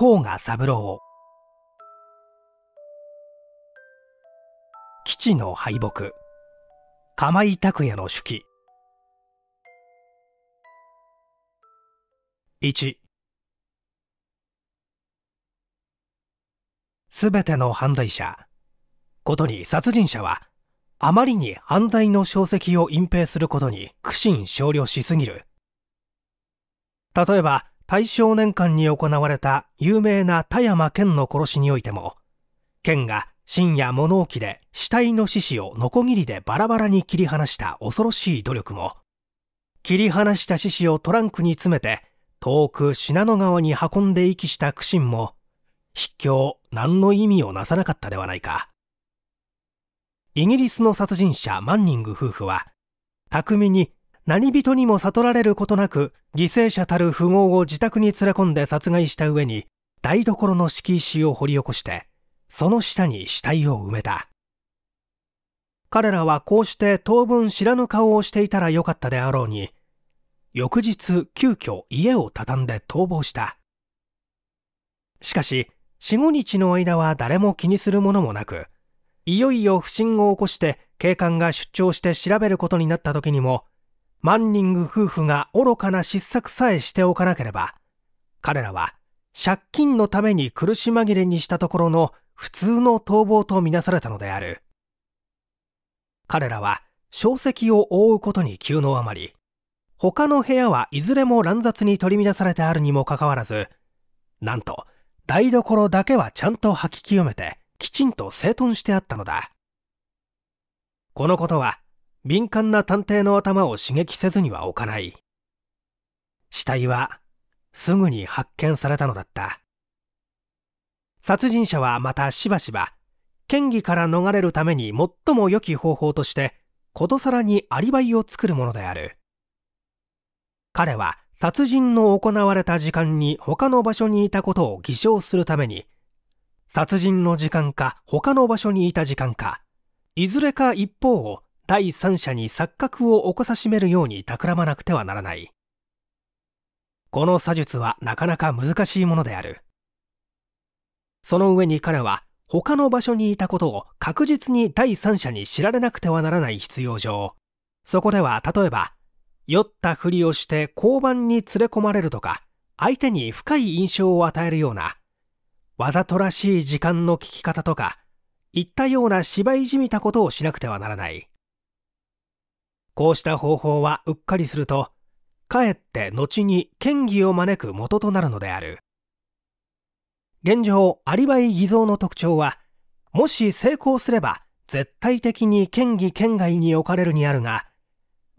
甲賀三郎基地の敗北釜井拓也の手記1すべての犯罪者ことに殺人者はあまりに犯罪の証跡を隠蔽することに苦心少量しすぎる例えば大正年間に行われた有名な田山県の殺しにおいても、県が深夜物置で死体の獅子をノコギリでバラバラに切り離した恐ろしい努力も、切り離した獅子をトランクに詰めて、遠く信濃川に運んで遺棄した苦心も、筆境何の意味をなさなかったではないか。イギリスの殺人者マンニング夫婦は、巧みに何人にも悟られることなく犠牲者たる富豪を自宅に連れ込んで殺害した上に台所の敷石を掘り起こしてその下に死体を埋めた彼らはこうして当分知らぬ顔をしていたらよかったであろうに翌日急遽家を畳んで逃亡したしかし45日の間は誰も気にするものもなくいよいよ不審を起こして警官が出張して調べることになった時にもマンニング夫婦が愚かな失策さえしておかなければ、彼らは借金のために苦し紛れにしたところの普通の逃亡とみなされたのである。彼らは小石を覆うことに急のあまり、他の部屋はいずれも乱雑に取り乱されてあるにもかかわらず、なんと台所だけはちゃんと履き清めてきちんと整頓してあったのだ。このことは敏感な探偵の頭を刺激せずには置かない。死体はすぐに発見されたのだった。殺人者はまたしばしば、嫌疑から逃れるために最も良き方法として、ことさらにアリバイを作るものである。彼は殺人の行われた時間に他の場所にいたことを偽証するために、殺人の時間か他の場所にいた時間か、いずれか一方を第三者に錯覚を起こさしめるように企まなくてはならないこの詐術はなかなか難しいものであるその上に彼は他の場所にいたことを確実に第三者に知られなくてはならない必要上そこでは例えば酔ったふりをして交番に連れ込まれるとか相手に深い印象を与えるようなわざとらしい時間の聞き方とか言ったような芝居じみたことをしなくてはならないこうした方法はうっかりすると、かえって後に嫌疑を招く元となるのである。現状、アリバイ偽造の特徴は、もし成功すれば絶対的に嫌疑圏外に置かれるにあるが、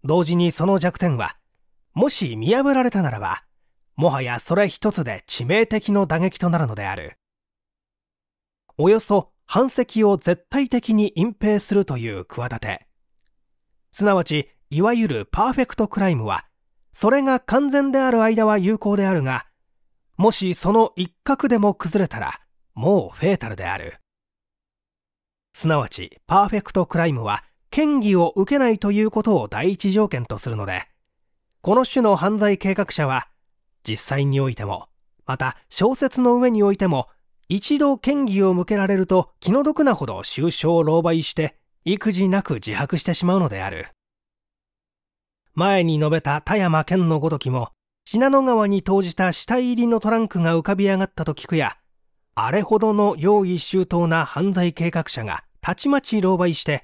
同時にその弱点は、もし見破られたならば、もはやそれ一つで致命的の打撃となるのである。およそ半世紀を絶対的に隠蔽するという企て。すなわちいわゆるパーフェクトクライムはそれが完全である間は有効であるがもしその一角でも崩れたらもうフェータルであるすなわちパーフェクトクライムは嫌疑を受けないということを第一条件とするのでこの種の犯罪計画者は実際においてもまた小説の上においても一度嫌疑を向けられると気の毒なほど終生狼狽して育児なく自白してしまうのである前に述べた田山健のごときも信濃川に投じた死体入りのトランクが浮かび上がったと聞くやあれほどの用意周到な犯罪計画者がたちまち狼狽して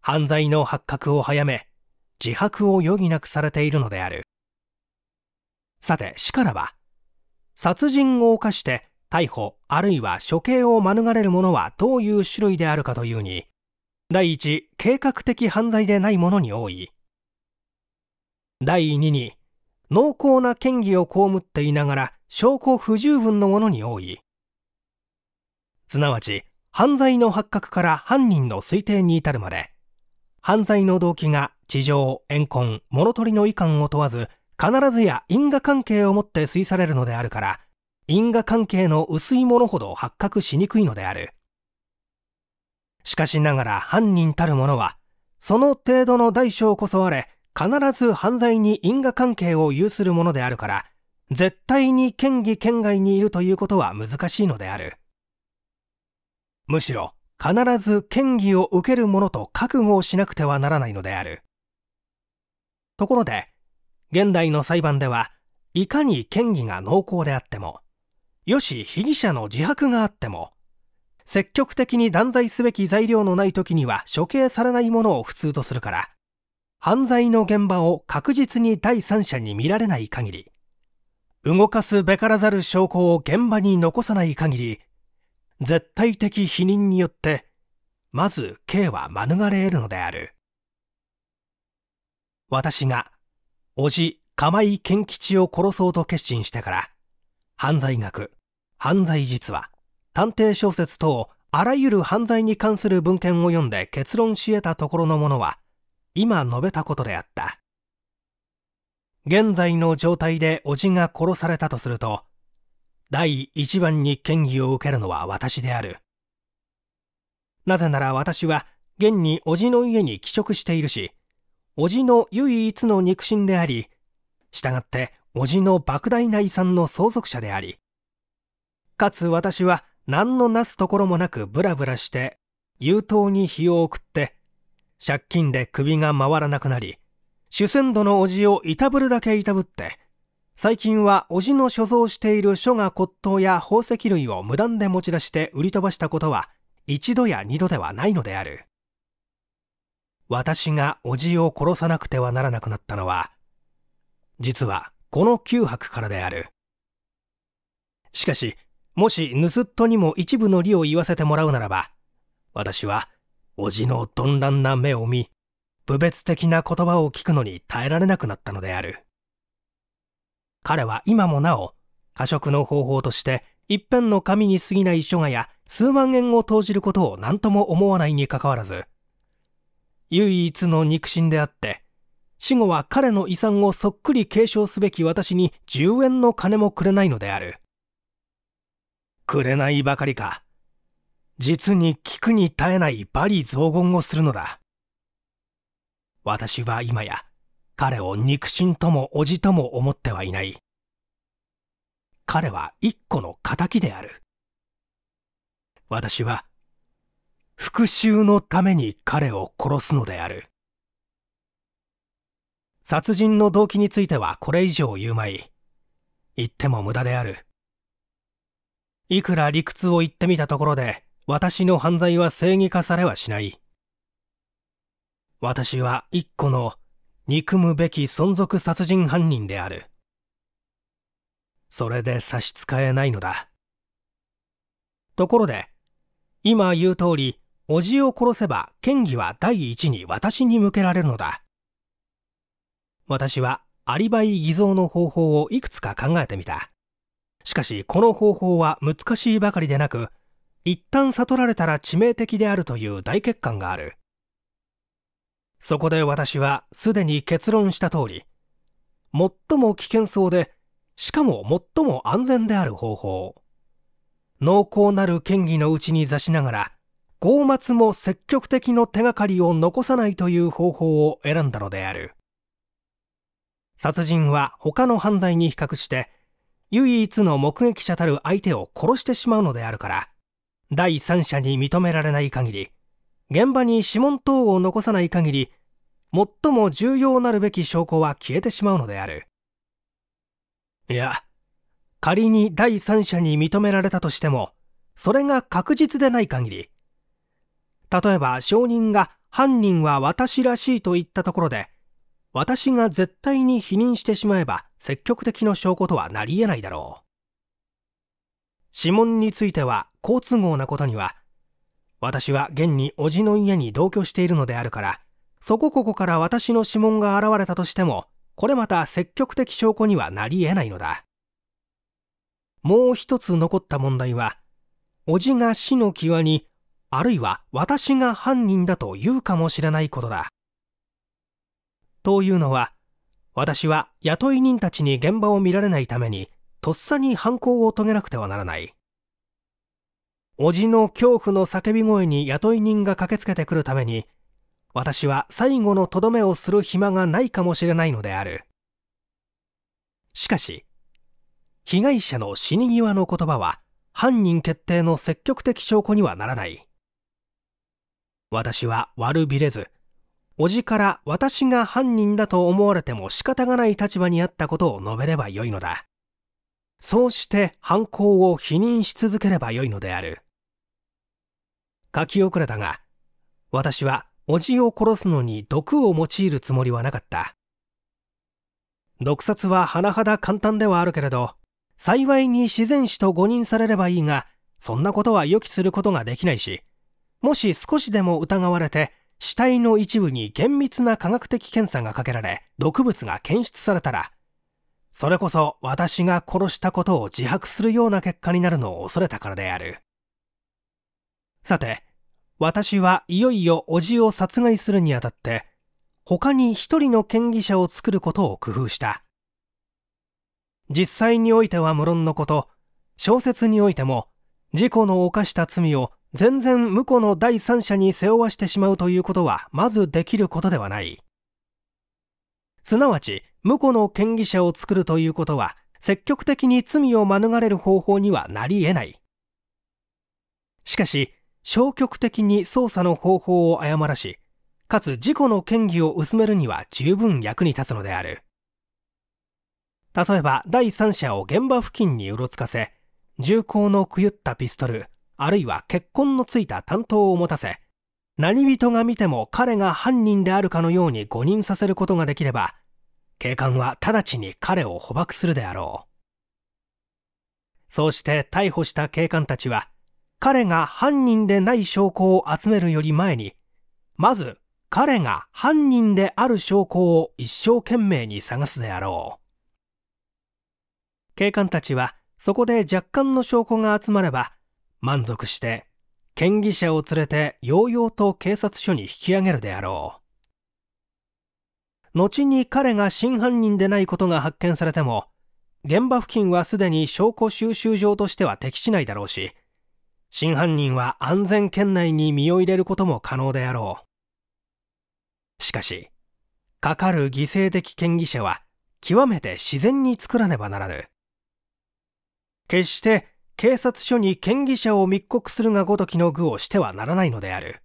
犯罪の発覚を早め自白を余儀なくされているのであるさて死からは殺人を犯して逮捕あるいは処刑を免れるものはどういう種類であるかというに第一、計画的犯罪でないものに多い。第二に、濃厚な嫌疑を被っていながら証拠不十分のものに多い。すなわち、犯罪の発覚から犯人の推定に至るまで、犯罪の動機が地上、怨恨、物取りの遺憾を問わず、必ずや因果関係をもって推されるのであるから、因果関係の薄いものほど発覚しにくいのである。しかしながら犯人たる者は、その程度の代償こそあれ、必ず犯罪に因果関係を有するものであるから、絶対に嫌疑圏外にいるということは難しいのである。むしろ、必ず嫌疑を受けるものと覚悟をしなくてはならないのである。ところで、現代の裁判では、いかに嫌疑が濃厚であっても、よし被疑者の自白があっても、積極的に断罪すべき材料のない時には処刑されないものを普通とするから犯罪の現場を確実に第三者に見られない限り動かすべからざる証拠を現場に残さない限り絶対的否認によってまず刑は免れ得るのである私が叔父釜井健吉を殺そうと決心してから犯罪学犯罪実話探偵小説等あらゆる犯罪に関する文献を読んで結論し得たところのものは今述べたことであった現在の状態で叔父が殺されたとすると第一番に嫌疑を受けるのは私であるなぜなら私は現に叔父の家に帰職しているし叔父の唯一の肉親でありしたがって叔父の莫大な遺産の相続者でありかつ私は何のなすところもなくブラブラして優等に日を送って借金で首が回らなくなり主戦度の叔父をいたぶるだけいたぶって最近は叔父の所蔵している書画骨董や宝石類を無断で持ち出して売り飛ばしたことは一度や二度ではないのである私が叔父を殺さなくてはならなくなったのは実はこの九泊からであるしかしもし盗っ人にも一部の理を言わせてもらうならば、私は、叔父の鈍乱な目を見、侮別的な言葉を聞くのに耐えられなくなったのである。彼は今もなお、過食の方法として、一辺の紙に過ぎない書画や数万円を投じることを何とも思わないにかかわらず、唯一の肉親であって、死後は彼の遺産をそっくり継承すべき私に10円の金もくれないのである。くれないばかりか実に聞くに耐えない罵詈雑言をするのだ私は今や彼を肉親とも叔父とも思ってはいない彼は一個の仇である私は復讐のために彼を殺すのである殺人の動機についてはこれ以上言うまい言っても無駄であるいくら理屈を言ってみたところで、私の犯罪は正義化されはしない。私は一個の憎むべき存続殺人犯人である。それで差し支えないのだ。ところで、今言う通り、おじを殺せば嫌疑は第一に私に向けられるのだ。私はアリバイ偽造の方法をいくつか考えてみた。しかしこの方法は難しいばかりでなく一旦悟られたら致命的であるという大欠陥があるそこで私はすでに結論した通り最も危険そうでしかも最も安全である方法濃厚なる嫌疑のうちに座しながら強末も積極的の手がかりを残さないという方法を選んだのである殺人は他の犯罪に比較して唯一の目撃者たる相手を殺してしまうのであるから第三者に認められない限り現場に指紋等を残さない限り最も重要なるべき証拠は消えてしまうのであるいや仮に第三者に認められたとしてもそれが確実でない限り例えば証人が犯人は私らしいと言ったところで私が絶対に否認してしまえば積極的の証拠とはなり得ないだろう指紋については好都合なことには私は現に叔父の家に同居しているのであるからそこここから私の指紋が現れたとしてもこれまた積極的証拠にはなり得ないのだもう一つ残った問題は叔父が死の際にあるいは私が犯人だと言うかもしれないことだというのは私は雇い人たちに現場を見られないためにとっさに犯行を遂げなくてはならない叔父の恐怖の叫び声に雇い人が駆けつけてくるために私は最後のとどめをする暇がないかもしれないのであるしかし被害者の死に際の言葉は犯人決定の積極的証拠にはならない私は悪びれず叔父から私が犯人だと思われても仕方がない立場にあったことを述べればよいのだ。そうして犯行を否認し続ければよいのである。書き遅れたが、私は叔父を殺すのに毒を用いるつもりはなかった。毒殺は甚だ簡単ではあるけれど、幸いに自然死と誤認されればいいが、そんなことは予期することができないし、もし少しでも疑われて、死体の一部に厳密な科学的検査がかけられ毒物が検出されたらそれこそ私が殺したことを自白するような結果になるのを恐れたからであるさて私はいよいよ叔父を殺害するにあたって他に一人の嫌疑者を作ることを工夫した実際においては無論のこと小説においても事故の犯した罪を全然向こうの第三者に背負わしてしまうということはまずできることではないすなわち無この嫌疑者を作るということは積極的に罪を免れる方法にはなり得ないしかし消極的に捜査の方法を誤らしかつ事故の嫌疑を薄めるには十分役に立つのである例えば第三者を現場付近にうろつかせ銃口のくゆったピストルあるいは血痕のついた担当を持たせ何人が見ても彼が犯人であるかのように誤認させることができれば警官は直ちに彼を捕獲するであろうそうして逮捕した警官たちは彼が犯人でない証拠を集めるより前にまず彼が犯人である証拠を一生懸命に探すであろう警官たちはそこで若干の証拠が集まれば満足して嫌疑者を連れてようようと警察署に引き上げるであろう後に彼が真犯人でないことが発見されても現場付近はすでに証拠収集場としては適しないだろうし真犯人は安全圏内に身を入れることも可能であろうしかしかかる犠牲的嫌疑者は極めて自然に作らねばならぬ決して警察署に嫌疑者を密告するがごときの具をしてはならないのである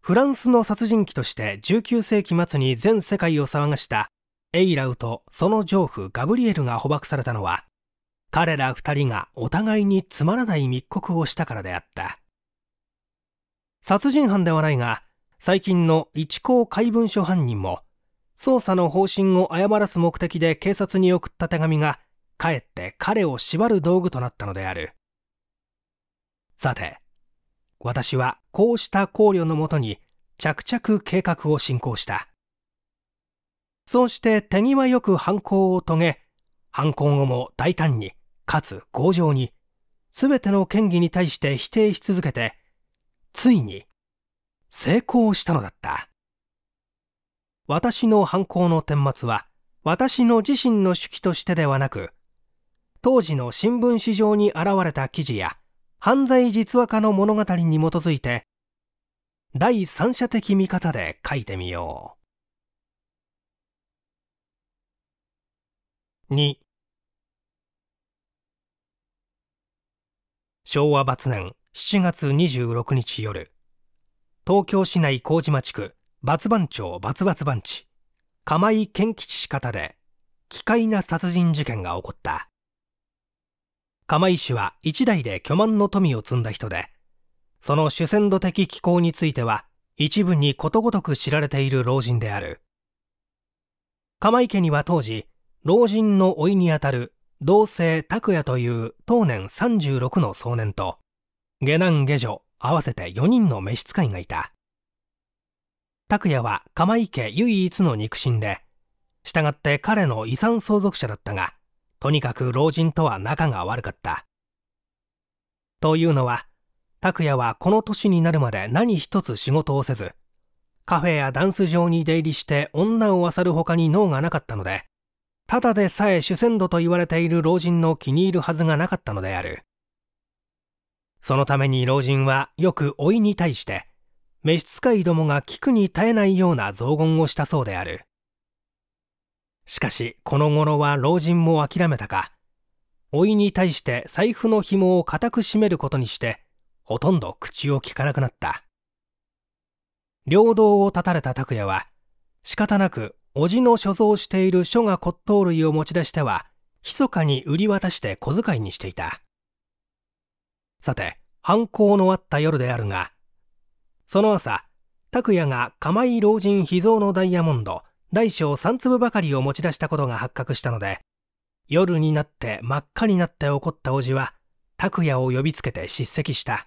フランスの殺人鬼として19世紀末に全世界を騒がしたエイラウとその丈夫ガブリエルが捕獲されたのは彼ら2人がお互いにつまらない密告をしたからであった殺人犯ではないが最近の一高怪文書犯人も捜査の方針を誤らす目的で警察に送った手紙がかえって彼を縛る道具となったのである。さて、私はこうした考慮のもとに着々計画を進行した。そうして手際よく犯行を遂げ、犯行後も大胆に、かつ強情に、全ての嫌疑に対して否定し続けて、ついに成功したのだった。私の犯行の顛末は、私の自身の手記としてではなく、当時の新聞紙上に現れた記事や犯罪実話化の物語に基づいて第三者的見方で書いてみよう2昭和末年7月26日夜東京市内麹町区松番町松松番地釜井健吉氏方で奇怪な殺人事件が起こった釜石は一代で巨万の富を積んだ人で、その主戦度的気候については一部にことごとく知られている老人である。釜池には当時、老人の老いにあたる同姓拓也という当年36の壮年と、下男下女合わせて4人の召使いがいた。拓也は釜池唯一の肉親で、従って彼の遺産相続者だったが、とにかく老人とは仲が悪かった。というのは、拓也はこの年になるまで何一つ仕事をせず、カフェやダンス場に出入りして女を漁る他に脳がなかったので、ただでさえ主戦度と言われている老人の気に入るはずがなかったのである。そのために老人はよく老いに対して、召使いどもが聞くに耐えないような雑言をしたそうである。しかし、この頃は老人も諦めたか、老いに対して財布の紐を固く締めることにして、ほとんど口をきかなくなった。領道を断たれた拓也は、仕方なく、叔父の所蔵している書が骨董類を持ち出しては、密かに売り渡して小遣いにしていた。さて、犯行のあった夜であるが、その朝、拓也が釜井老人秘蔵のダイヤモンド、大小3粒ばかりを持ち出したことが発覚したので、夜になって真っ赤になって怒った叔父は、拓也を呼びつけて叱責した。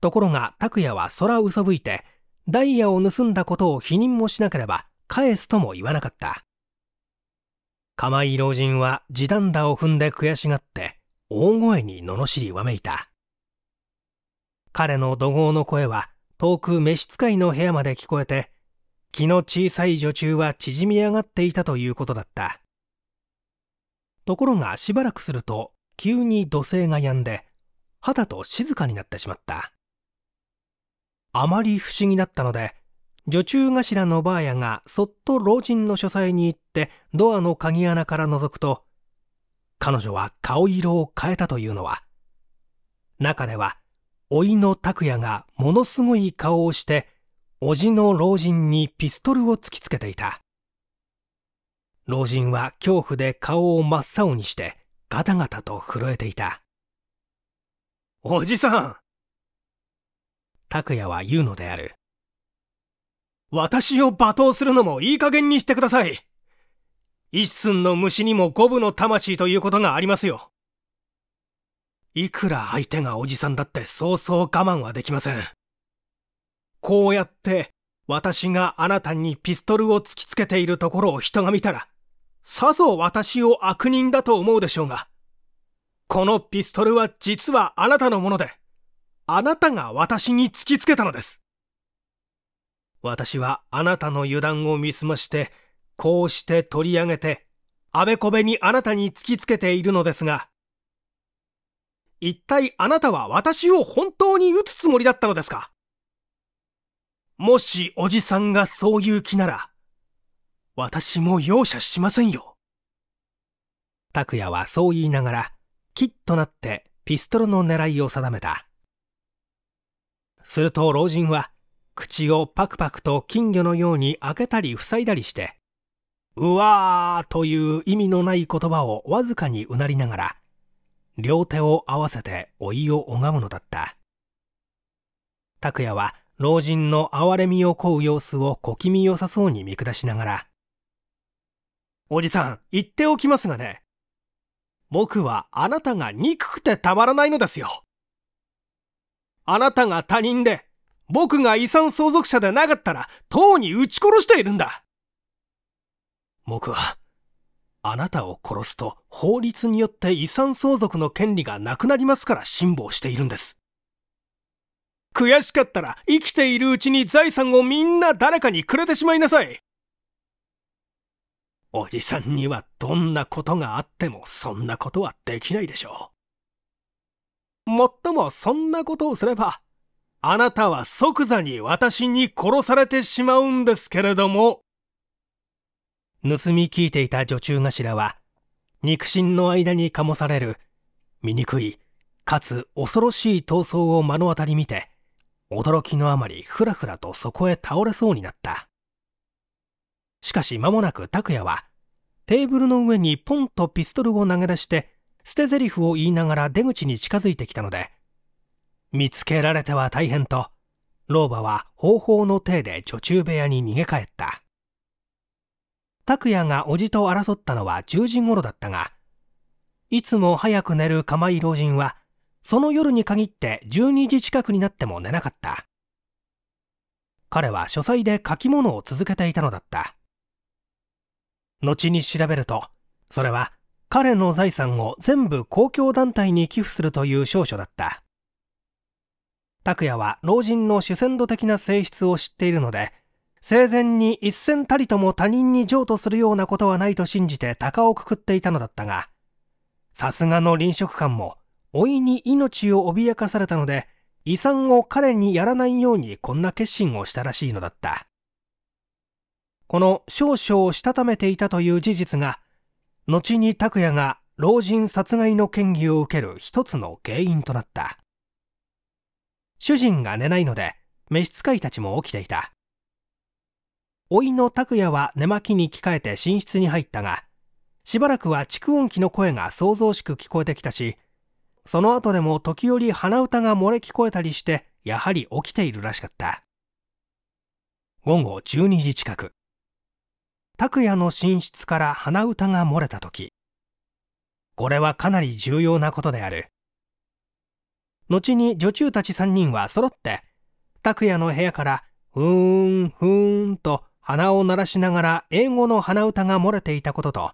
ところが拓也は空うそぶいて、ダイヤを盗んだことを否認もしなければ返すとも言わなかった。釜井老人は地団打を踏んで悔しがって、大声に罵りわめいた。彼の怒号の声は、遠く召使いの部屋まで聞こえて、気の小さい女中は縮み上がっていたということだったところがしばらくすると急に土星が止んで肌と静かになってしまったあまり不思議だったので女中頭のばあやがそっと老人の書斎に行ってドアの鍵穴から覗くと彼女は顔色を変えたというのは中では甥の拓也がものすごい顔をして叔父の老人にピストルを突きつけていた。老人は恐怖で顔を真っ青にしてガタガタと震えていた。おじさん拓也は言うのである。私を罵倒するのもいい加減にしてください。一寸の虫にも五分の魂ということがありますよ。いくら相手がおじさんだってそうそう我慢はできません。こうやって私があなたにピストルを突きつけているところを人が見たら、さぞ私を悪人だと思うでしょうが、このピストルは実はあなたのもので、あなたが私に突きつけたのです。私はあなたの油断を見すまして、こうして取り上げて、あべこべにあなたに突きつけているのですが、一体あなたは私を本当に撃つつもりだったのですかもしおじさんがそういう気なら、私も容赦しませんよ。拓也はそう言いながら、キッとなってピストルの狙いを定めた。すると老人は、口をパクパクと金魚のように開けたり塞いだりして、うわーという意味のない言葉をわずかにうなりながら、両手を合わせて老いを拝むのだった。拓也は老人の憐れみを請う様子を小気味良さそうに見下しながら、おじさん、言っておきますがね、僕はあなたが憎くてたまらないのですよ。あなたが他人で、僕が遺産相続者でなかったら、とうに撃ち殺しているんだ。僕は、あなたを殺すと法律によって遺産相続の権利がなくなりますから辛抱しているんです。悔しかったら生きているうちに財産をみんな誰かにくれてしまいなさい。おじさんにはどんなことがあってもそんなことはできないでしょう。もっともそんなことをすれば、あなたは即座に私に殺されてしまうんですけれども。盗み聞いていた女中頭は、肉親の間に醸される、醜い、かつ恐ろしい闘争を目の当たり見て、驚きのあまりふらふらとそこへ倒れそうになったしかし間もなく拓也はテーブルの上にポンとピストルを投げ出して捨て台詞を言いながら出口に近づいてきたので見つけられては大変と老婆は方法の体で女中部屋に逃げ帰った拓也が叔父と争ったのは10時頃だったがいつも早く寝る釜井老人はその夜に限って12時近くになっても寝なかった彼は書斎で書き物を続けていたのだった後に調べるとそれは彼の財産を全部公共団体に寄付するという証書だった拓也は老人の主戦度的な性質を知っているので生前に一銭たりとも他人に譲渡するようなことはないと信じて鷹をくくっていたのだったがさすがの臨食官も老いに命を脅かされたので、遺産を彼にやらないようにこんな決心をしたらしいのだった。この少々をしたためていたという事実が、後に拓也が老人殺害の嫌疑を受ける一つの原因となった。主人が寝ないので、召使いたちも起きていた。老いの拓也は寝巻きに着替えて寝室に入ったが、しばらくは蓄音機の声が騒々しく聞こえてきたし、その後でも時折鼻歌が漏れ聞こえたりして、やはり起きているらしかった。午後12時近く。拓也の寝室から鼻歌が漏れた時。これはかなり重要なことである。後に女中たち3人は揃って、拓也の部屋から、ふーん、ふーんと鼻を鳴らしながら英語の鼻歌が漏れていたことと、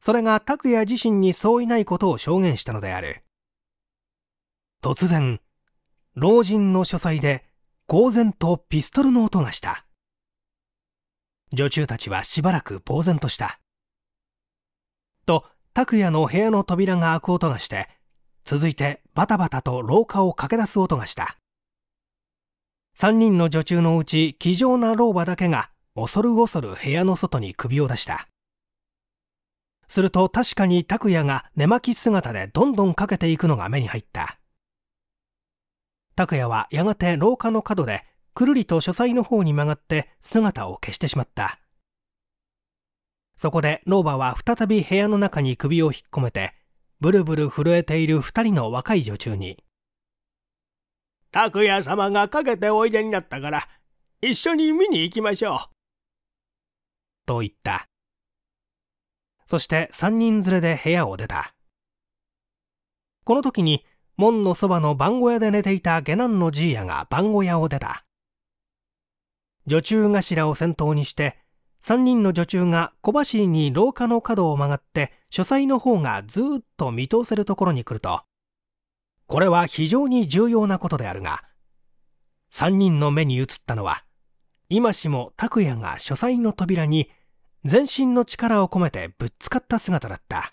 それが拓也自身に相違ないことを証言したのである。突然、老人の書斎で公然とピストルの音がした。女中たちはしばらく呆然とした。と、拓也の部屋の扉が開く音がして、続いてバタバタと廊下を駆け出す音がした。3人の女中のうち、気丈な老婆だけが、恐る恐る部屋の外に首を出した。すると確かに拓也が寝巻き姿でどんどんかけていくのが目に入った。拓也はやがて廊下の角でくるりと書斎の方に曲がって姿を消してしまったそこで老婆は再び部屋の中に首を引っ込めてブルブル震えている2人の若い女中に「拓也様がかけておいでになったから一緒に見に行きましょう」と言ったそして3人連れで部屋を出たこの時に門のそばの番小屋で寝ていた下男のじいやが番小屋を出た女中頭を先頭にして3人の女中が小走りに廊下の角を曲がって書斎の方がずっと見通せるところに来るとこれは非常に重要なことであるが3人の目に映ったのは今しも拓也が書斎の扉に全身の力を込めてぶつかった姿だった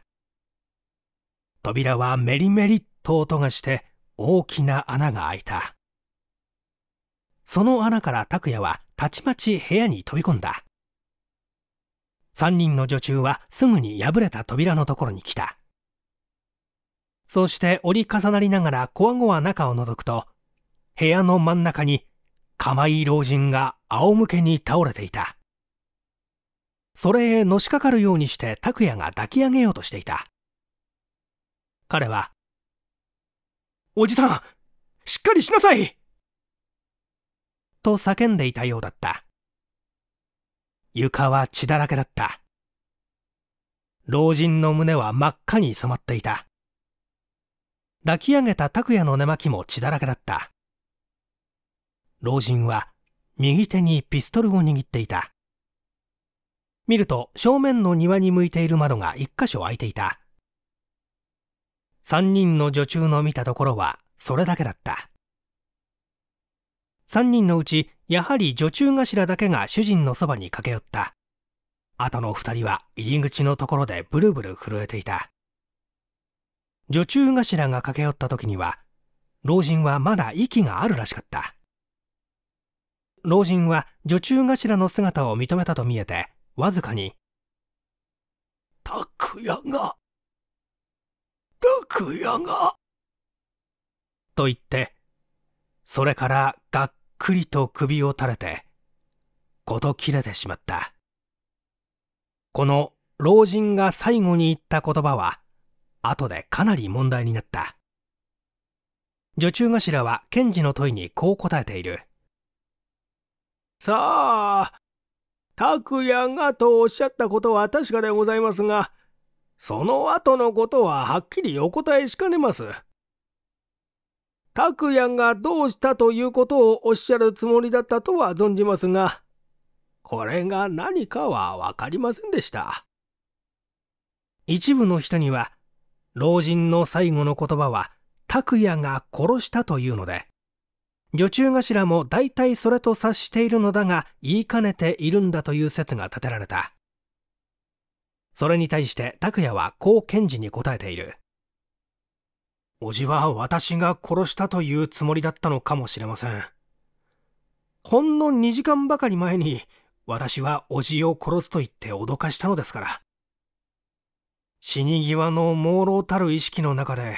扉はメリメリと音がして大きな穴が開いたその穴から拓也はたちまち部屋に飛び込んだ3人の女中はすぐに破れた扉のところに来たそして折り重なりながらこわごわ中を覗くと部屋の真ん中に釜井老人が仰向けに倒れていたそれへのしかかるようにして拓也が抱き上げようとしていた彼はおじさん、しっかりしなさいと叫んでいたようだった。床は血だらけだった。老人の胸は真っ赤に染まっていた。抱き上げた拓也の寝巻きも血だらけだった。老人は右手にピストルを握っていた。見ると正面の庭に向いている窓が一箇所開いていた。3人の女中の見たところはそれだけだった3人のうちやはり女中頭だけが主人のそばに駆け寄ったあとの2人は入り口のところでブルブル震えていた女中頭が駆け寄った時には老人はまだ息があるらしかった老人は女中頭の姿を認めたと見えてわずかに「拓也がくやが。と言って、それからがっくりと首を垂れて、こと切れてしまった。この老人が最後に言った言葉は、後でかなり問題になった。女中頭は検事の問いにこう答えている。さあ、拓也がとおっしゃったことは確かでございますが、その後のことははっきりお答えしかねます。拓也がどうしたということをおっしゃるつもりだったとは存じますが、これが何かは分かりませんでした。一部の人には、老人の最後の言葉は、拓也が殺したというので、女中頭も大体それと察しているのだが言いかねているんだという説が立てられた。それに対して拓也はこう検事に答えている。叔父は私が殺したというつもりだったのかもしれません。ほんの2時間ばかり前に私は叔父を殺すと言って脅かしたのですから。死に際の朦朧たる意識の中で、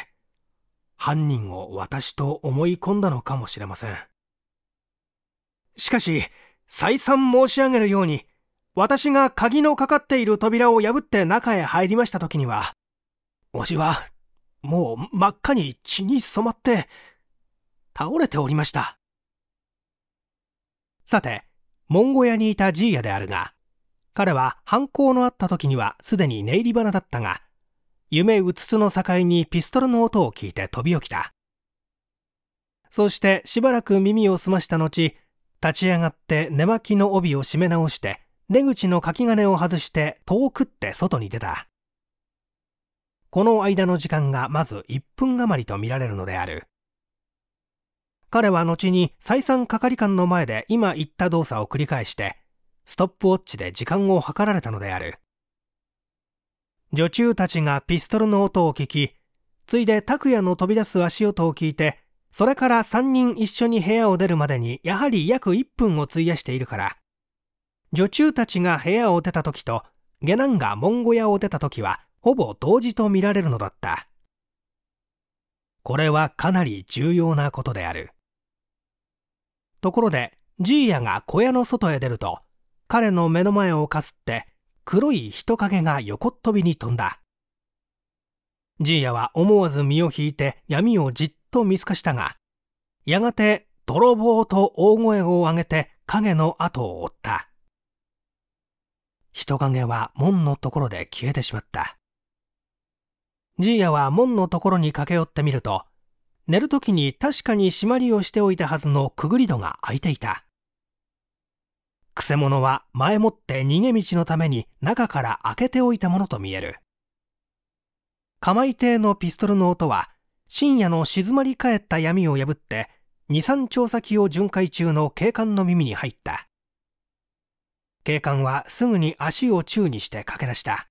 犯人を私と思い込んだのかもしれません。しかし、再三申し上げるように、私が鍵のかかっている扉を破って中へ入りました時には、おじは、もう真っ赤に血に染まって、倒れておりました。さて、門小屋にいたじいやであるが、彼は犯行のあった時にはすでに寝入り花だったが、夢うつつの境にピストルの音を聞いて飛び起きた。そしてしばらく耳を澄ました後、立ち上がって寝巻きの帯を締め直して、出口の書き金を外して遠くって外に出たこの間の時間がまず1分余りと見られるのである彼は後に再三係官の前で今言った動作を繰り返してストップウォッチで時間を計られたのである女中たちがピストルの音を聞きついで拓也の飛び出す足音を聞いてそれから3人一緒に部屋を出るまでにやはり約1分を費やしているから女中たちが部屋を出た時と下男が門小屋を出た時はほぼ同時と見られるのだったこれはかなり重要なことであるところでじいやが小屋の外へ出ると彼の目の前をかすって黒い人影が横っ飛びに飛んだじいやは思わず身を引いて闇をじっと見透かしたがやがて泥棒と大声を上げて影の後を追った人影は門のところで消えてしまった。じいやは門のところに駆け寄ってみると、寝る時に確かに締まりをしておいたはずのくぐり戸が開いていた。くせ者は前もって逃げ道のために中から開けておいたものと見える。釜い邸のピストルの音は深夜の静まり返った闇を破って二三丁先を巡回中の警官の耳に入った。警官はすぐに足を宙にして駆け出した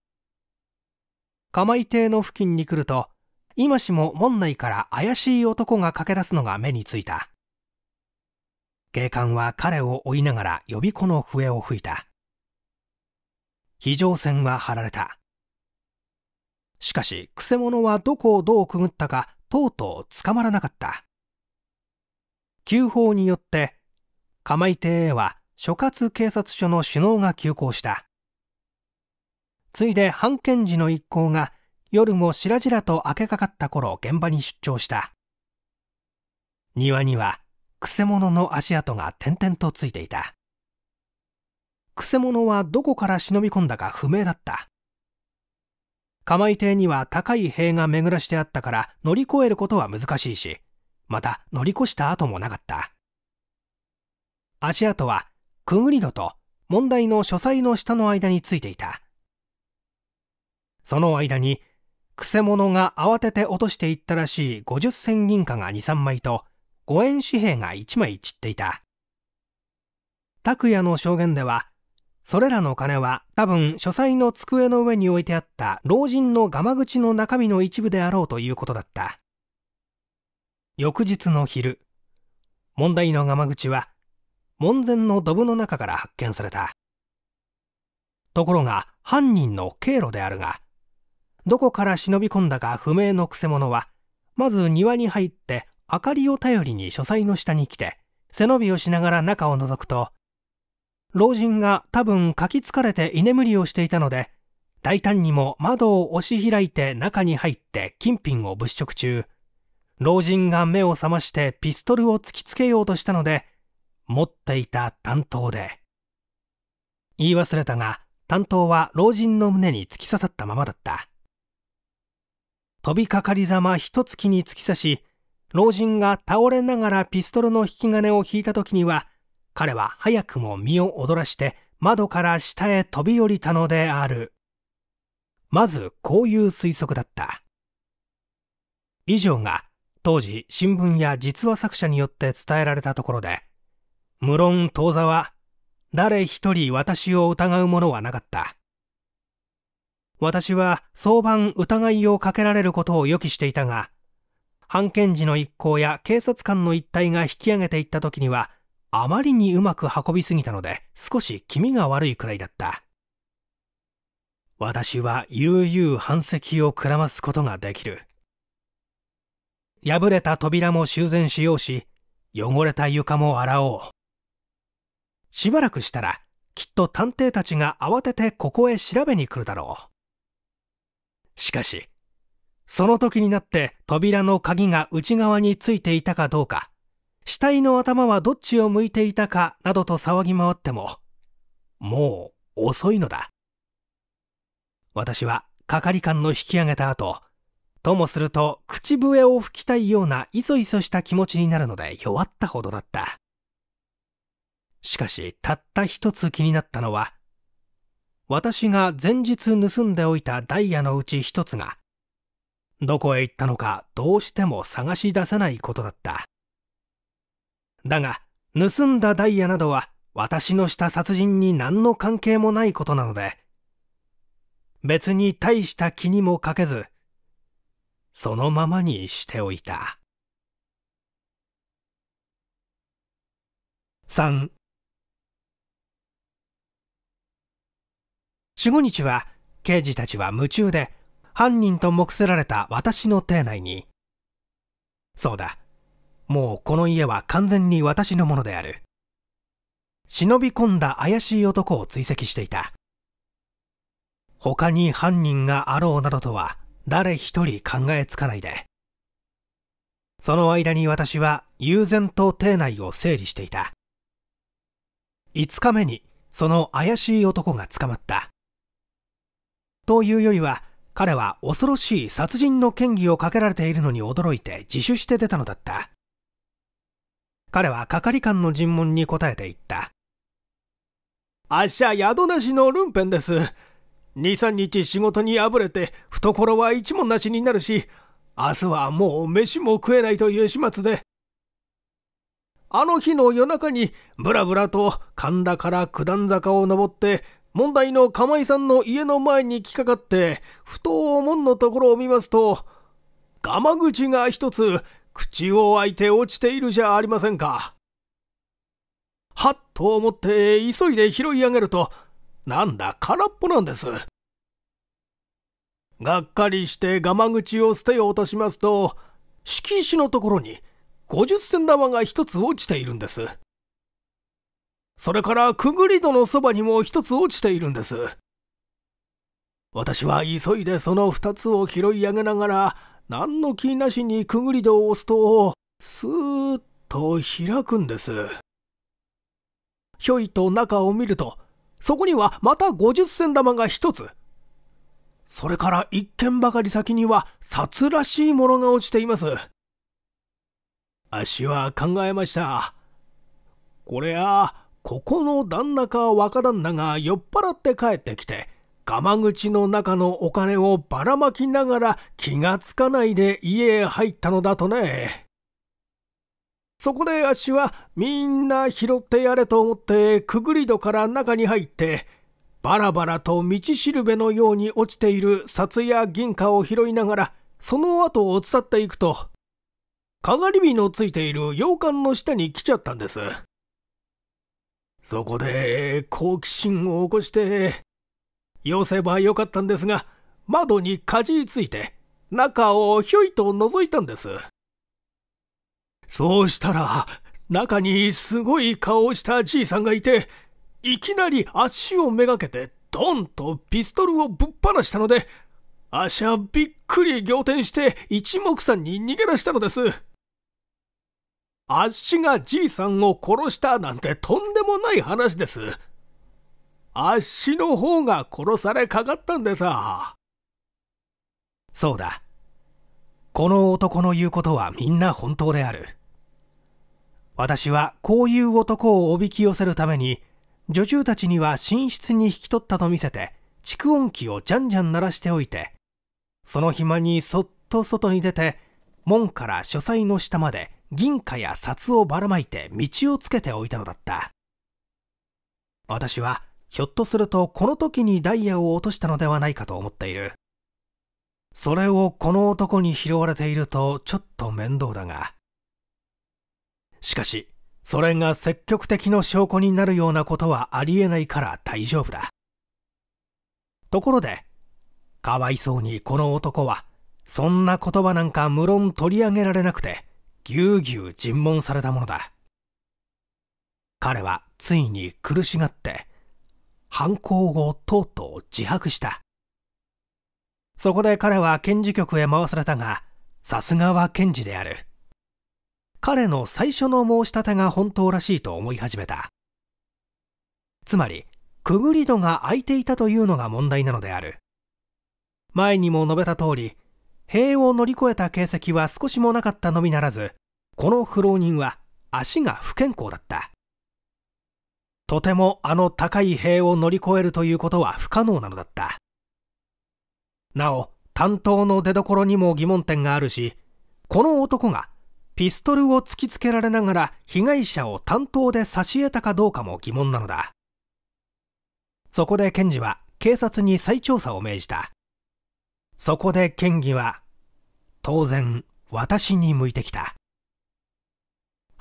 釜井邸の付近に来ると今しも門内から怪しい男が駆け出すのが目についた警官は彼を追いながら予備校の笛を吹いた非常線は張られたしかしくせ者はどこをどうくぐったかとうとう捕まらなかった旧法によって釜井邸へは所轄警察署の首脳が急行した次いで判検時の一行が夜も白々と明けかかった頃現場に出張した庭にはくせ者の足跡が点々とついていたくせ者はどこから忍び込んだか不明だった釜井邸には高い塀が巡らしてあったから乗り越えることは難しいしまた乗り越した跡もなかった足跡はくぐり戸と問題の書斎の下の間についていたその間にくせ者が慌てて落としていったらしい50銭銀貨が23枚と5円紙幣が1枚散っていた拓也の証言ではそれらの金は多分書斎の机の上に置いてあった老人のガマ口の中身の一部であろうということだった翌日の昼問題のガマ口は門前のドブの中から発見されたところが犯人の経路であるがどこから忍び込んだか不明のくせ者はまず庭に入って明かりを頼りに書斎の下に来て背伸びをしながら中を覗くと老人が多分かきつかれて居眠りをしていたので大胆にも窓を押し開いて中に入って金品を物色中老人が目を覚ましてピストルを突きつけようとしたので持っていた担当で言い忘れたが担当は老人の胸に突き刺さったままだった飛びかかりざま一突きに突き刺し老人が倒れながらピストルの引き金を引いた時には彼は早くも身を躍らして窓から下へ飛び降りたのであるまずこういう推測だった以上が当時新聞や実話作者によって伝えられたところで無論当座は誰一人私を疑うものはなかった。私は早晩疑いをかけられることを予期していたが、判検事の一行や警察官の一体が引き上げていった時には、あまりにうまく運びすぎたので少し気味が悪いくらいだった。私は悠々反席をくらますことができる。破れた扉も修繕しようし、汚れた床も洗おう。しばらくしたらきっと探偵たちが慌ててここへ調べに来るだろうしかしその時になって扉の鍵が内側についていたかどうか死体の頭はどっちを向いていたかなどと騒ぎ回ってももう遅いのだ私は係官の引き上げた後ともすると口笛を吹きたいようないそいそした気持ちになるので弱ったほどだったしかしたった一つ気になったのは私が前日盗んでおいたダイヤのうち一つがどこへ行ったのかどうしても探し出せないことだっただが盗んだダイヤなどは私のした殺人に何の関係もないことなので別に大した気にもかけずそのままにしておいた3四五日は刑事たちは夢中で犯人と目せられた私の邸内にそうだもうこの家は完全に私のものである忍び込んだ怪しい男を追跡していた他に犯人があろうなどとは誰一人考えつかないでその間に私は悠然と邸内を整理していた5日目にその怪しい男が捕まったというよりは彼は恐ろしい殺人の嫌疑をかけられているのに驚いて自首して出たのだった彼は係官の尋問に答えていったあっしゃ宿なしのルンペンです23日仕事にあぶれて懐は一文なしになるし明日はもう飯も食えないという始末であの日の夜中にぶらぶらと神田から九段坂を登って問題の釜井さんの家の前に来かかって、ふと門のところを見ますと、ガマ口が一つ、口を開いて落ちているじゃありませんか。はっと思って急いで拾い上げると、なんだ空っぽなんです。がっかりしてガマ口を捨てようとしますと、敷石のところに50銭玉が一つ落ちているんです。それからくぐり戸のそばにも一つ落ちているんです。私は急いでその二つを拾い上げながら、何の気なしにくぐり戸を押すと、スーッと開くんです。ひょいと中を見ると、そこにはまた50銭玉が一つ。それから一軒ばかり先には札らしいものが落ちています。足は考えました。これはここの旦那か若旦那が酔っ払って帰ってきて、ガ口の中のお金をばらまきながら気がつかないで家へ入ったのだとね。そこであっしはみんな拾ってやれと思ってくぐり戸から中に入って、バラバラと道しるべのように落ちている札や銀貨を拾いながら、その後を伝っていくと、かがり火のついている洋館の下に来ちゃったんです。そこで好奇心を起こして寄せばよかったんですが窓にかじりついて中をひょいと覗いたんですそうしたら中にすごい顔をしたじいさんがいていきなり足をめがけてドンとピストルをぶっ放したので足はびっくり仰天して一目散に逃げ出したのです。あっしがじいさんを殺したなんてとんでもない話です。あっしの方が殺されかかったんでさ。そうだ。この男の言うことはみんな本当である。私はこういう男をおびき寄せるために、女中たちには寝室に引き取ったと見せて、蓄音機をじゃんじゃん鳴らしておいて、その暇にそっと外に出て、門から書斎の下まで、銀貨や札をばらまいて道をつけておいたのだった私はひょっとするとこの時にダイヤを落としたのではないかと思っているそれをこの男に拾われているとちょっと面倒だがしかしそれが積極的の証拠になるようなことはありえないから大丈夫だところでかわいそうにこの男はそんな言葉なんか無論取り上げられなくてぎゅうぎゅう尋問されたものだ彼はついに苦しがって犯行後とうとう自白したそこで彼は検事局へ回されたがさすがは検事である彼の最初の申し立てが本当らしいと思い始めたつまりくぐり戸が開いていたというのが問題なのである前にも述べた通り塀を乗り越えた形跡は少しもなかったのみならずこの不老人は足が不健康だったとてもあの高い塀を乗り越えるということは不可能なのだったなお担当の出どころにも疑問点があるしこの男がピストルを突きつけられながら被害者を担当で差し得たかどうかも疑問なのだそこで検事は警察に再調査を命じたそこで県議は当然私に向いてきた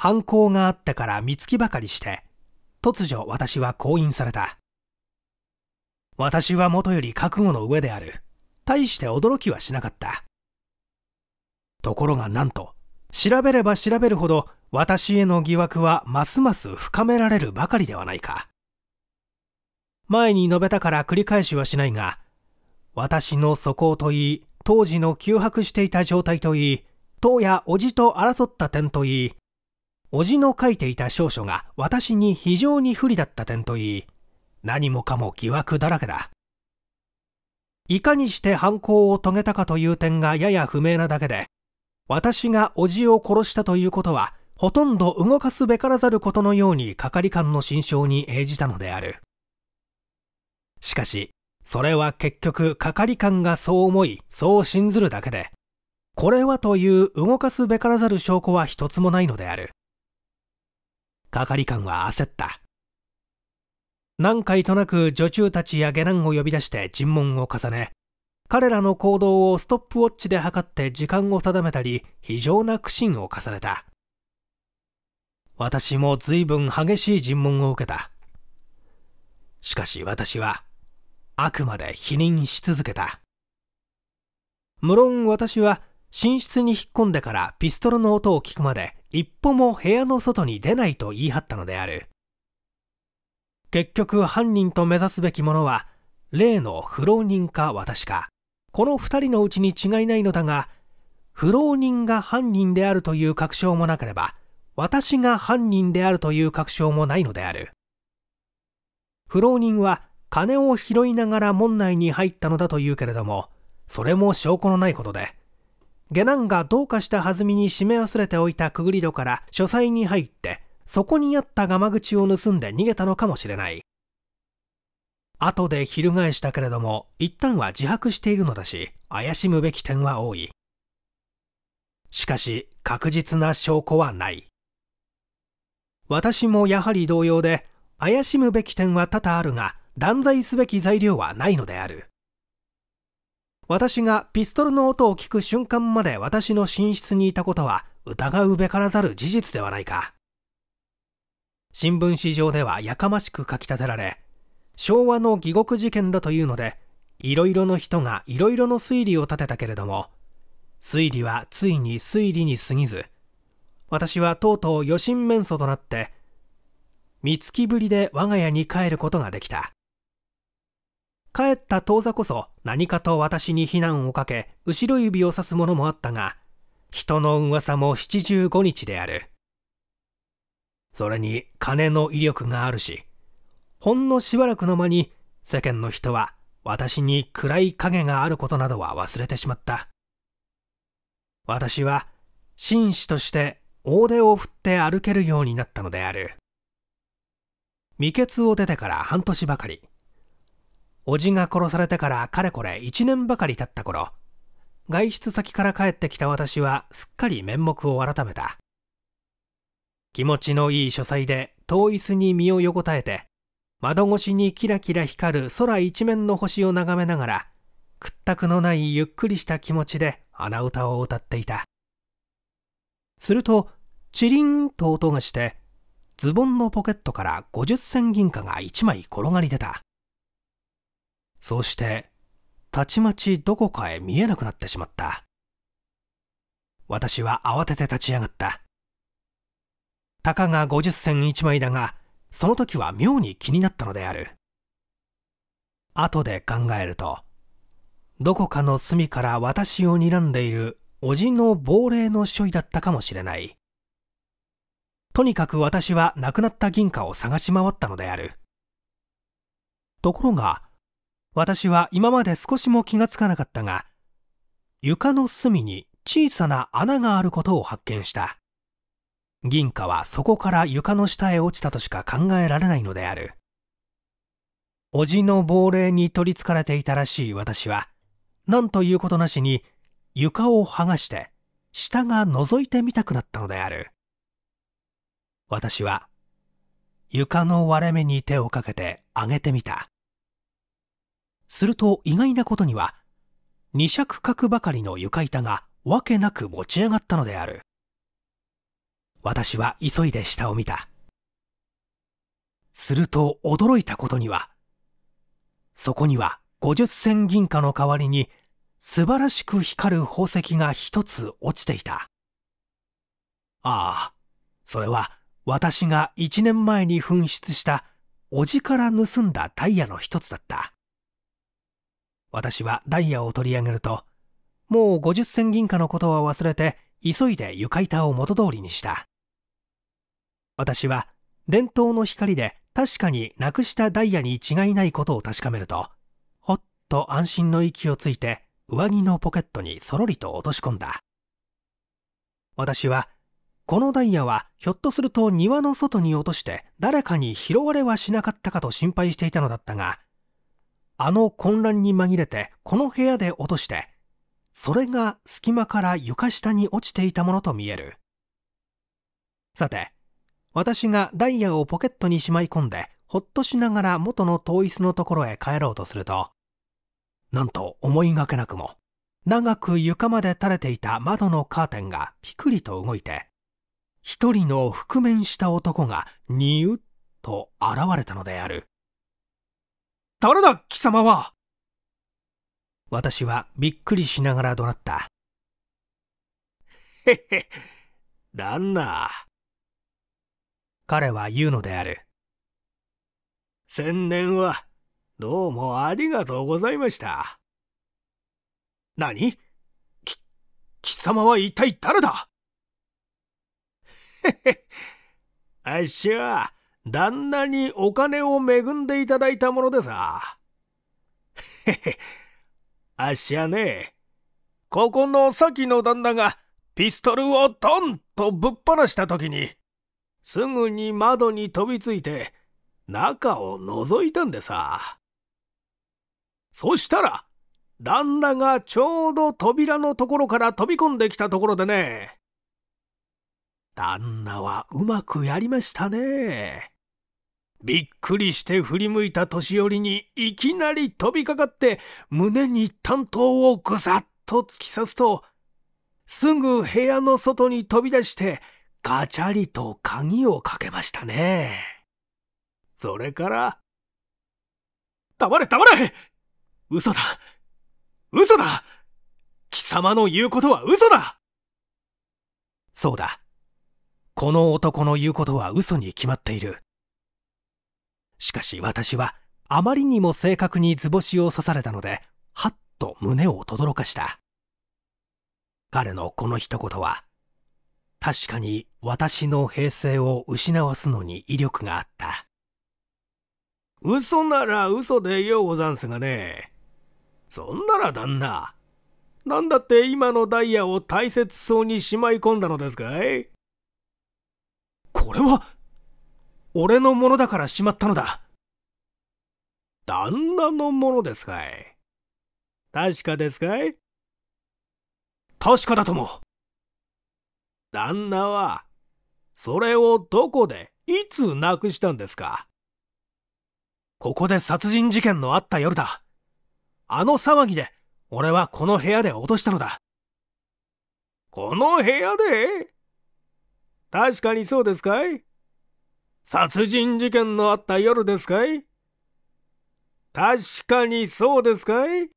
犯行があったから見つきばかりして、突如私は降院された。私はもとより覚悟の上である。大して驚きはしなかった。ところがなんと、調べれば調べるほど私への疑惑はますます深められるばかりではないか。前に述べたから繰り返しはしないが、私の素行といい、当時の窮迫していた状態といい、当や叔父と争った点といい、叔父の書いていた少書が私に非常に不利だった点といい、何もかも疑惑だらけだ。いかにして犯行を遂げたかという点がやや不明なだけで、私が叔父を殺したということは、ほとんど動かすべからざることのように係官の心象に映じたのである。しかし、それは結局係官がそう思い、そう信ずるだけで、これはという動かすべからざる証拠は一つもないのである。係官は焦った。何回となく女中たちや下男を呼び出して尋問を重ね、彼らの行動をストップウォッチで測って時間を定めたり、非常な苦心を重ねた。私も随分激しい尋問を受けた。しかし私は、あくまで否認し続けた。無論私は、寝室に引っ込んでからピストルの音を聞くまで、一歩も部屋の外に出ないと言い張ったのである結局犯人と目指すべきものは例の不老人か私かこの2人のうちに違いないのだが不老人が犯人であるという確証もなければ私が犯人であるという確証もないのである不老人は金を拾いながら門内に入ったのだというけれどもそれも証拠のないことで下男がどうかした弾みに締め忘れておいたくぐり戸から書斎に入って、そこにあったガマ口を盗んで逃げたのかもしれない。後で翻したけれども、一旦は自白しているのだし、怪しむべき点は多い。しかし、確実な証拠はない。私もやはり同様で、怪しむべき点は多々あるが、断罪すべき材料はないのである。私がピストルの音を聞く瞬間まで私の寝室にいたことは疑うべからざる事実ではないか。新聞紙上ではやかましく書き立てられ、昭和の義獄事件だというので、いろいろの人がいろいろの推理を立てたけれども、推理はついに推理に過ぎず、私はとうとう余震面相となって、三月ぶりで我が家に帰ることができた。帰った当座こそ何かと私に非難をかけ後ろ指を指すものもあったが人の噂も七十五日であるそれに金の威力があるしほんのしばらくの間に世間の人は私に暗い影があることなどは忘れてしまった私は紳士として大手を振って歩けるようになったのである未決を出てから半年ばかり叔父が殺されてからかれこれ1年ばかり経った頃、外出先から帰ってきた私はすっかり面目を改めた。気持ちのいい書斎で遠い子に身を横たえて、窓越しにキラキラ光る空一面の星を眺めながら、屈託のないゆっくりした気持ちで鼻歌を歌っていた。すると、チリンと音がして、ズボンのポケットから50銭銀貨が1枚転がり出た。そうして、たちまちどこかへ見えなくなってしまった。私は慌てて立ち上がった。たかが五十銭一枚だが、その時は妙に気になったのである。後で考えると、どこかの隅から私を睨んでいるおじの亡霊の処理だったかもしれない。とにかく私は亡くなった銀貨を探し回ったのである。ところが、私は今まで少しも気がつかなかったが床の隅に小さな穴があることを発見した銀貨はそこから床の下へ落ちたとしか考えられないのである叔父の亡霊に取りつかれていたらしい私は何ということなしに床を剥がして下が覗いてみたくなったのである私は床の割れ目に手をかけて上げてみたすると意外なことには二尺角ばかりの床板がわけなく持ち上がったのである私は急いで下を見たすると驚いたことにはそこには50銭銀貨の代わりに素晴らしく光る宝石が一つ落ちていたああそれは私が1年前に紛失したおじから盗んだダイヤの一つだった私はダイヤを取り上げると、もう50銭銀貨のことは忘れて、急いで床板を元通りにした。私は、電灯の光で確かになくしたダイヤに違いないことを確かめると、ほっと安心の息をついて、上着のポケットにそろりと落とし込んだ。私は、このダイヤはひょっとすると庭の外に落として誰かに拾われはしなかったかと心配していたのだったが、あの混乱に紛れてこの部屋で落としてそれが隙間から床下に落ちていたものと見えるさて私がダイヤをポケットにしまい込んでほっとしながら元の遠い子のところへ帰ろうとするとなんと思いがけなくも長く床まで垂れていた窓のカーテンがピクリと動いて一人の覆面した男がニュッと現れたのである誰だ貴様は私はびっくりしながら怒鳴った。へへ、旦那。彼は言うのである。千年は、どうもありがとうございました。何き、貴様は一体誰だへへ、あっしは、旦那にお金を恵んでいただいたものでさ。へへ、あっしはね、ここの先の旦那がピストルをトンとぶっ放した時に、すぐに窓に飛びついて、中を覗いたんでさ。そしたら、旦那がちょうど扉のところから飛び込んできたところでね、旦那はうまくやりましたね。びっくりして振り向いた年寄りにいきなり飛びかかって胸に担当をぐさっと突き刺すと、すぐ部屋の外に飛び出してガチャリと鍵をかけましたね。それから、黙れ黙れ嘘だ嘘だ貴様の言うことは嘘だそうだ。この男の言うことは嘘に決まっている。しかし私はあまりにも正確に図星を刺されたので、はっと胸を轟かした。彼のこの一言は、確かに私の平静を失わすのに威力があった。嘘なら嘘でようござんすがね。そんなら旦那、なんだって今のダイヤを大切そうにしまい込んだのですかいこれは、俺のものだからしまったのだ。旦那のものですかい確かですかい確かだとも。旦那は、それをどこで、いつなくしたんですかここで殺人事件のあった夜だ。あの騒ぎで、俺はこの部屋で落としたのだ。この部屋で確かにそうですかい殺人事件のあった夜ですかい確かにそうですかい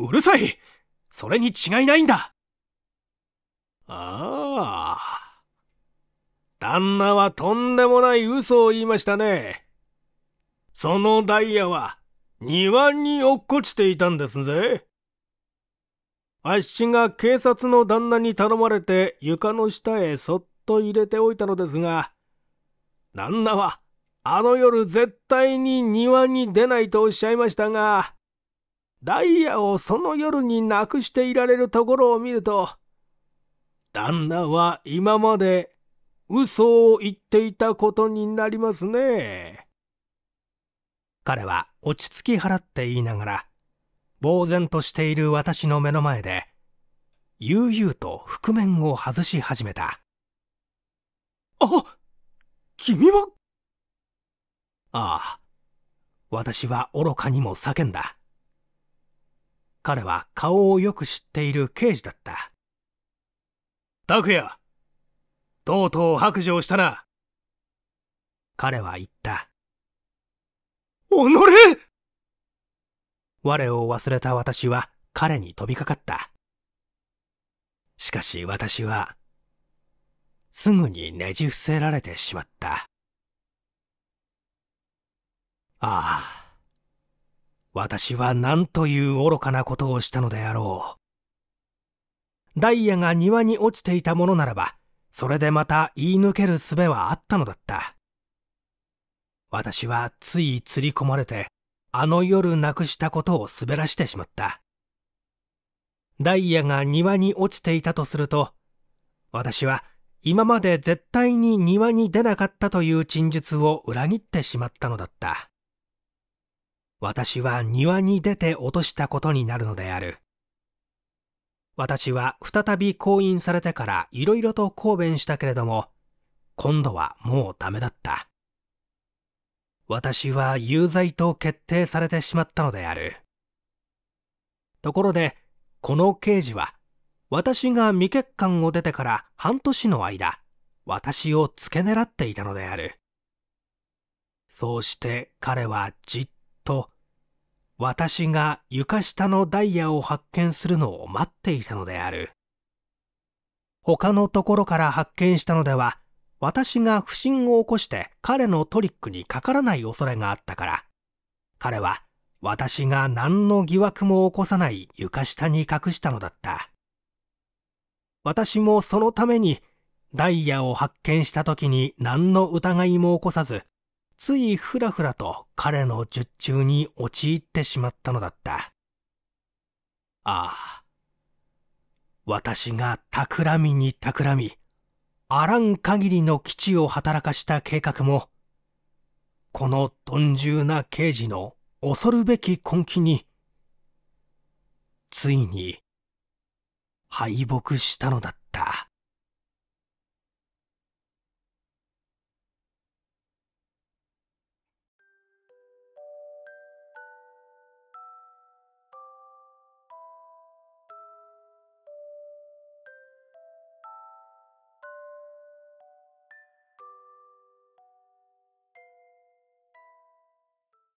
うるさいそれに違いないんだああ。旦那はとんでもない嘘を言いましたね。そのダイヤは庭に落っこちていたんですぜ。あっしが警察の旦那に頼まれて床の下へそっと入れておいたのですが、旦那は、あの夜絶対に庭に出ないとおっしゃいましたが、ダイヤをその夜になくしていられるところを見ると、旦那は今まで嘘を言っていたことになりますね。彼は落ち着き払って言いながら、呆然としている私の目の前で悠々と覆面を外し始めたあ君はああ私は愚かにも叫んだ彼は顔をよく知っている刑事だった拓也とうとう白状したな彼は言った己我を忘れた私は彼に飛びかかった。しかし私は、すぐにねじ伏せられてしまった。ああ、私は何という愚かなことをしたのであろう。ダイヤが庭に落ちていたものならば、それでまた言い抜ける術はあったのだった。私はつい釣り込まれて、あの夜なくしたことを滑らしてしまった。ダイヤが庭に落ちていたとすると、私は今まで絶対に庭に出なかったという陳述を裏切ってしまったのだった。私は庭に出て落としたことになるのである。私は再び婚姻されてから色々と抗弁したけれども、今度はもうダメだった。私は有罪と決定されてしまったのである。ところで、この刑事は、私が未欠陥を出てから半年の間、私を付け狙っていたのである。そうして彼はじっと、私が床下のダイヤを発見するのを待っていたのである。他のところから発見したのでは私が不審を起こして彼のトリックにかからない恐れがあったから、彼は私が何の疑惑も起こさない床下に隠したのだった。私もそのためにダイヤを発見した時に何の疑いも起こさず、ついふらふらと彼の術中に陥ってしまったのだった。ああ。私が企みに企み、あらん限りの基地を働かした計画も、この鈍重な刑事の恐るべき根気に、ついに敗北したのだった。